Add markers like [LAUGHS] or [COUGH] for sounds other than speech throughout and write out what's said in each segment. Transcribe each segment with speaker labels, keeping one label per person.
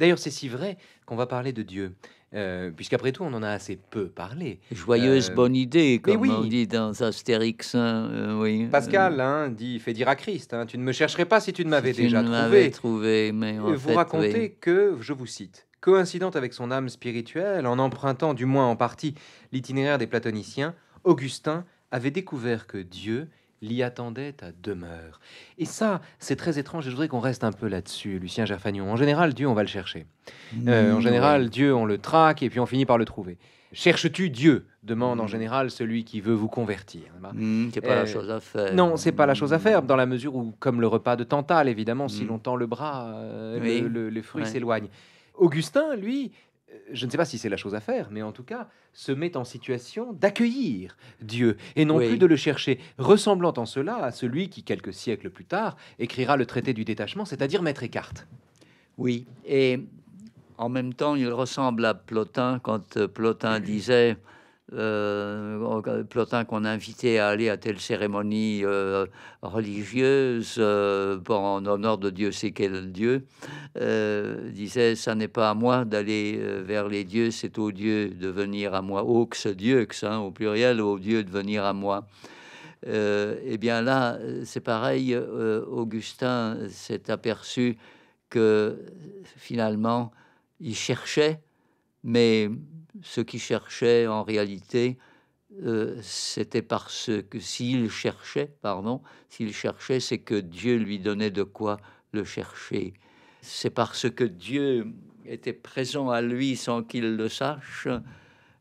Speaker 1: D'ailleurs, c'est si vrai qu'on va parler de Dieu. Euh, puisqu'après tout, on en a assez peu parlé. Joyeuse euh, bonne idée, comme on dit dans Astérix. Hein, euh, Pascal hein, dit, fait dire à Christ hein, Tu ne me chercherais pas si tu ne m'avais déjà trouvé. mais vous racontez que, je vous cite, coïncidente avec son âme spirituelle, en empruntant du moins en partie l'itinéraire des platoniciens, Augustin avait découvert que Dieu l'y attendait à demeure. Et ça, c'est très étrange je voudrais qu'on reste un peu là-dessus, Lucien Gerfagnon. En général, Dieu, on va le chercher. Euh, en général, Dieu, on le traque et puis on finit par le trouver. Cherches-tu Dieu demande en mm. général celui qui veut vous convertir. Mm, c'est pas la euh, chose à faire. Non, c'est pas la chose à mm. faire, dans la mesure où, comme le repas de Tantale, évidemment, si l'on tend le bras, euh, les le, fruit s'éloigne. Augustin, lui, je ne sais pas si c'est la chose à faire, mais en tout cas, se met en situation d'accueillir Dieu et non plus de le chercher, ressemblant en cela à celui qui, quelques
Speaker 2: siècles plus tard, écrira le traité du détachement, c'est-à-dire Maître Écarte. Oui, et en même temps, il ressemble à Plotin quand euh, Plotin disait euh, euh, Plotin qu'on invitait à aller à telle cérémonie euh, religieuse euh, en honneur de Dieu c'est quel Dieu, disait Ça n'est pas à moi d'aller vers les dieux, c'est aux dieux de venir à moi. Aux dieux, hein, au pluriel, au Dieu de venir à moi. et eh bien là, c'est pareil, Augustin s'est aperçu que finalement, il cherchait mais ce qu'il cherchait, en réalité, euh, c'était parce que s'il cherchait, pardon, s'il cherchait, c'est que Dieu lui donnait de quoi le chercher. C'est parce que Dieu était présent à lui sans qu'il le sache,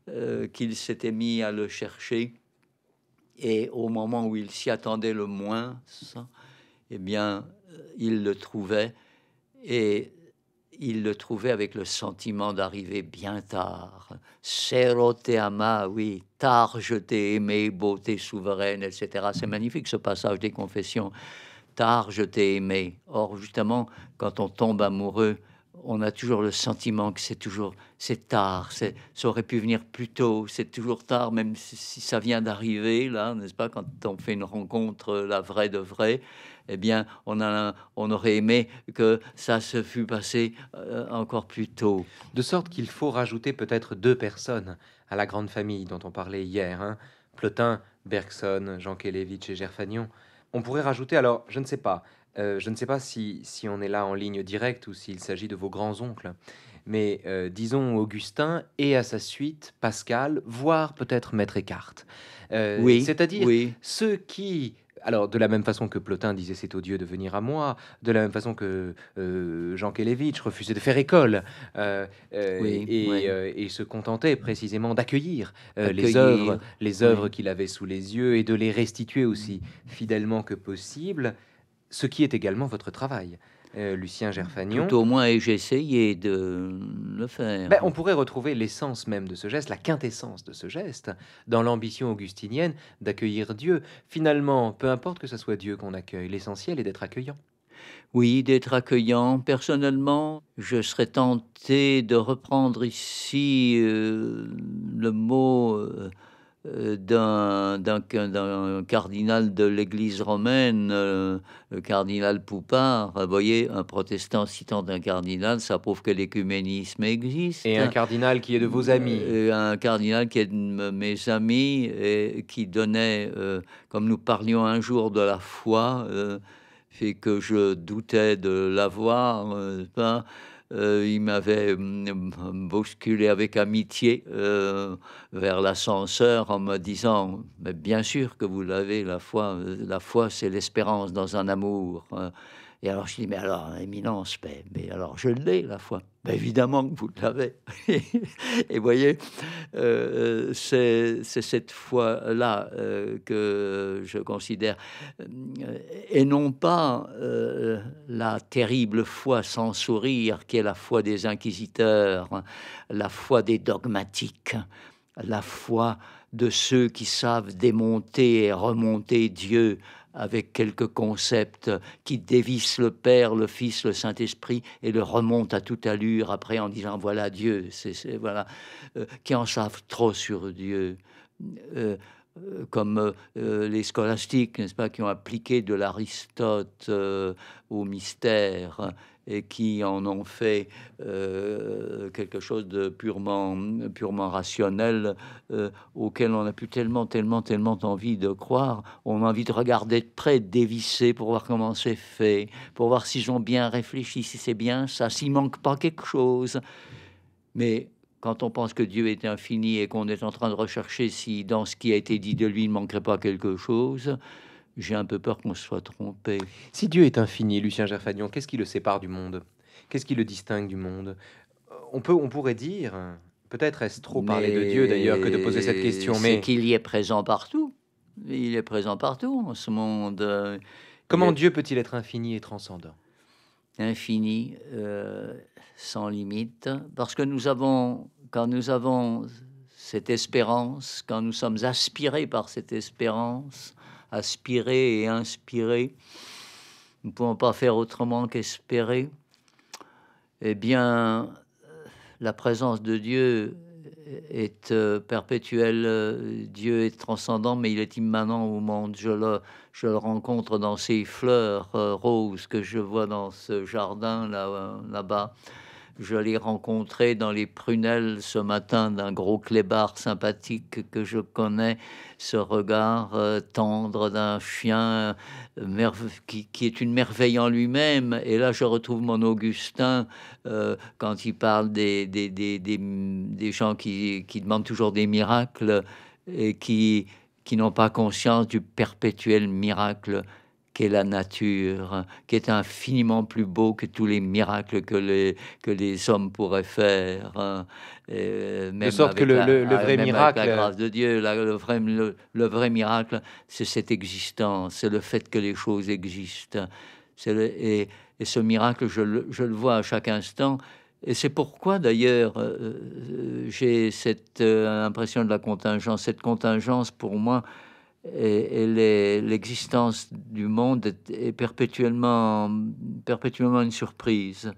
Speaker 2: euh, qu'il s'était mis à le chercher. Et au moment où il s'y attendait le moins, eh bien, euh, il le trouvait. Et il le trouvait avec le sentiment d'arriver bien tard. Seroteama, oui, tard je t'ai aimé, beauté souveraine, etc. C'est magnifique ce passage des confessions. Tard je t'ai aimé. Or, justement, quand on tombe amoureux, on a toujours le sentiment que c'est toujours c'est tard, ça aurait pu venir plus tôt, c'est toujours tard, même si, ça vient d'arriver, là, n'est-ce pas, quand on fait une rencontre, euh, la vraie de vraie, eh bien, on, aurait aimé que ça se fût passé euh, encore plus tôt. De sorte qu'il faut rajouter peut-être deux personnes à la grande famille dont on
Speaker 1: parlait hier, hein. Plotin, Bergson, Jean Kelevitch et Gerfagnon. On pourrait rajouter, alors je ne sais pas, euh, je ne sais pas si, on est là en ligne directe ou s'il s'agit de vos grands-oncles, mais euh, disons Augustin et à sa suite Pascal, voire peut-être Maître Écarte. Euh, oui, C'est-à-dire ceux qui alors, de la même façon que Plotin disait c'est odieux de venir à moi, de la même façon que euh, Jean Kelevitch refusait de faire école euh, euh, et, se contentait précisément d'accueillir les œuvres, les œuvres qu'il avait sous les yeux et de les restituer aussi fidèlement que possible, ce qui est également votre travail. Euh, Lucien Gerfagnon. au moins, j'ai essayé de le faire. Ben, on pourrait retrouver l'essence même de ce geste, la quintessence de ce geste, dans l'ambition augustinienne d'accueillir Dieu. Finalement, peu importe que ce soit Dieu qu'on accueille,
Speaker 2: l'essentiel est d'être accueillant. Oui, d'être accueillant. Personnellement, je serais tenté de reprendre ici euh, le mot... Euh, euh, d'un cardinal de l'Église romaine, euh, le cardinal Poupard. Vous voyez, un protestant citant un cardinal, ça prouve que l'écuménisme existe. Et un cardinal qui est de vos amis. Euh, un cardinal qui est de mes amis et qui donnait, comme nous parlions un jour de la foi, fait que je doutais de l'avoir. Ben, euh, il m'avait euh, bousculé avec amitié euh, vers l'ascenseur en me disant Mais bien sûr que vous l'avez, la foi, la foi c'est l'espérance dans un amour. Hein. Et alors je dis, mais alors, éminence, mais, mais alors je l'ai, la foi. Ben, évidemment que vous l'avez. [LAUGHS] et voyez, euh, c'est cette foi-là euh, que je considère, euh, et non pas la terrible foi sans sourire qui est la foi des inquisiteurs, la foi des dogmatiques, la foi de ceux qui savent démonter et remonter Dieu avec quelques concepts qui dévissent le Père, le Fils, le Saint-Esprit et le remontent à toute allure après en disant voilà Dieu, c'est voilà, euh, qui en savent trop sur Dieu. Euh, euh, comme euh, les scolastiques, n'est-ce pas, qui ont appliqué de l'Aristote euh, au mystère et qui en ont fait quelque chose de purement, rationnel auquel on a pu tellement, tellement, tellement envie de croire. On a envie de regarder de près, dévisser pour voir comment c'est fait, pour voir s'ils ont bien réfléchi, si c'est bien ça, s'il manque pas quelque chose. Mais quand on pense que Dieu est infini et qu'on est en train de rechercher si dans ce qui a été dit de lui il ne manquerait pas quelque chose, j'ai un peu peur qu'on se soit trompé.
Speaker 1: Si Dieu est infini, Lucien Gerfagnon, qu'est-ce qui le sépare du monde Qu'est-ce qui le distingue du monde euh, on, peut, on pourrait dire, peut-être est-ce trop parler de Dieu d'ailleurs que de poser cette question, mais qu'il
Speaker 2: y est présent partout. Il est présent partout en ce monde. Euh, Comment Dieu peut-il être infini et transcendant Infini, euh, sans limite, parce que nous avons, quand nous avons cette espérance, quand nous sommes aspirés par cette espérance, aspirés et inspirés, nous ne pouvons pas faire autrement qu'espérer, et eh bien, la présence de Dieu est euh, perpétuel, euh, Dieu est transcendant, mais il est immanent au monde. Je le, rencontre dans ces fleurs euh, roses que je vois dans ce jardin là-bas. là là bas je l'ai rencontré dans les prunelles ce matin d'un gros clébard sympathique que je connais, ce regard euh, tendre d'un chien euh, qui, est une merveille en lui-même. Et là, je retrouve mon Augustin euh, quand il parle des, gens qui, demandent toujours des miracles et qui n'ont pas conscience du perpétuel miracle qu'est la nature, qui est infiniment plus beau que tous les miracles que les, que les hommes pourraient faire. Hein. de sorte que le, la, euh, vrai miracle, la euh, grâce de Dieu, le, vrai, miracle, c'est cette existence, c'est le fait que les choses existent. et, ce miracle, je le, vois à chaque instant. Et c'est pourquoi, d'ailleurs, euh, j'ai cette impression de la contingence. Cette contingence, pour moi, et, l'existence du monde est, perpétuellement, perpétuellement une surprise.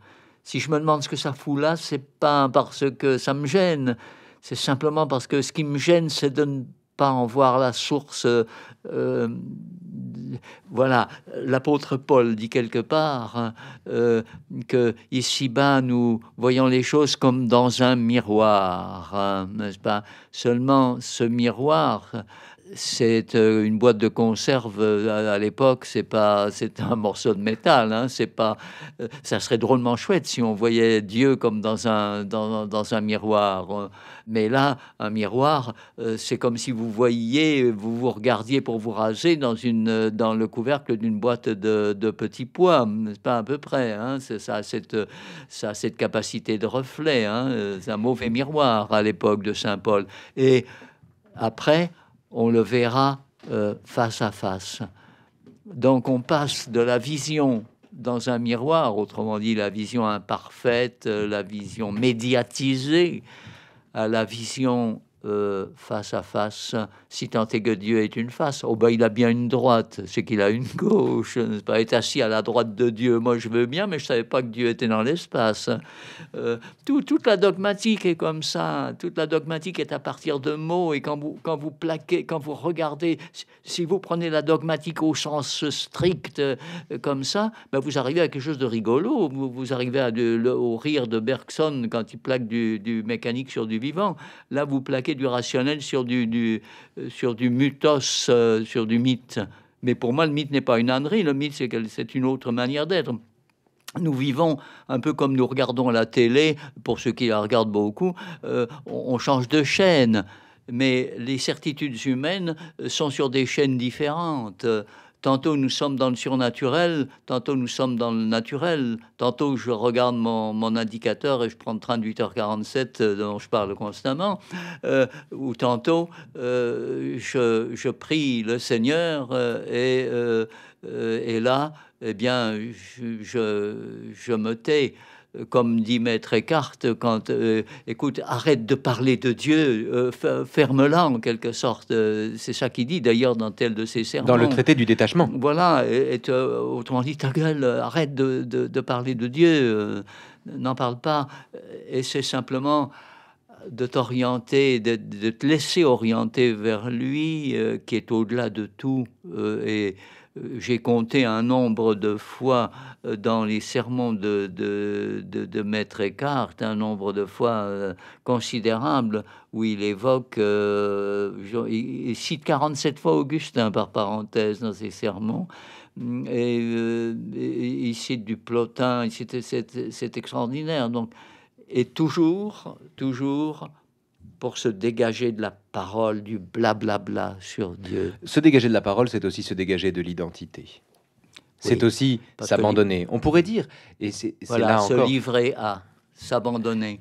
Speaker 2: Si je me demande ce que ça fout là, c'est pas parce que ça me gêne, c'est simplement parce que ce qui me gêne, c'est de ne pas en voir la source. Euh, voilà, l'apôtre Paul dit quelque part hein, euh, que ici-bas nous voyons les choses comme dans un miroir, hein, n'est-ce pas Seulement ce miroir c'est euh, une boîte de conserve euh, à, l'époque, c'est pas, c'est un [LAUGHS] morceau de métal, hein, c'est pas, euh, ça serait drôlement chouette si on voyait Dieu comme dans un, dans, dans un miroir. Hein. Mais là, un miroir, c'est comme si vous voyiez, vous vous regardiez pour vous raser dans une, dans le couvercle d'une boîte de, petits pois, nest pas à peu près, hein, c'est ça, cette, ça, cette capacité de reflet, c'est hein, un mauvais miroir à l'époque de Saint Paul. Et après, on le verra euh, face à face. Donc on passe de la vision dans un miroir, autrement dit la vision imparfaite, euh, la vision médiatisée, à la vision euh, face à face, si tant est que Dieu est une face, oh ben il a bien une droite, c'est qu'il a une gauche, nest pas Être assis à la droite de Dieu, moi je veux bien, mais je savais pas que Dieu était dans l'espace. Euh, tout, toute la dogmatique est comme ça, toute la dogmatique est à partir de mots, et quand vous, quand vous plaquez, quand vous regardez, si vous prenez la dogmatique au sens strict euh, comme ça, ben vous arrivez à quelque chose de rigolo, vous, arrivez à de, au rire de Bergson quand il plaque du, du mécanique sur du vivant, là vous plaquez du rationnel sur du, du euh, sur du mutos, euh, sur du mythe. Mais pour moi, le mythe n'est pas une ânerie, le mythe, c'est une autre manière d'être. Nous vivons un peu comme nous regardons la télé, pour ceux qui la regardent beaucoup, euh, on change de chaîne mais les certitudes humaines sont sur des chaînes différentes. Tantôt nous sommes dans le surnaturel, tantôt nous sommes dans le naturel, tantôt je regarde mon, indicateur et je prends le train de 8h47 euh, dont je parle constamment, euh, ou tantôt euh, je, prie le Seigneur et, et là, eh bien, je me tais. Euh, comme dit Maître Eckhart, quand euh, écoute, arrête de parler de Dieu, euh, ferme-la en quelque sorte. c'est ça qu'il dit d'ailleurs dans tel de ses sermons. Dans le traité du détachement. Voilà, et, autrement dit, ta gueule, arrête de, parler de Dieu, n'en parle pas. Et c'est simplement de t'orienter, de, de, te laisser orienter vers lui qui est au-delà de tout. et euh, j'ai compté un nombre de fois euh, dans les sermons de, de, de, Maître Eckhart, un nombre de fois euh, considérable où il évoque, il cite 47 fois Augustin par parenthèse dans ses sermons. Mm, et, il cite du Plotin, c'est extraordinaire. Donc, et toujours, toujours, pour se dégager de la parole, du blablabla sur
Speaker 1: Dieu. Se dégager de la parole, c'est aussi se dégager de l'identité.
Speaker 2: C'est aussi s'abandonner.
Speaker 1: On pourrait dire, et c'est voilà, se
Speaker 2: livrer à s'abandonner.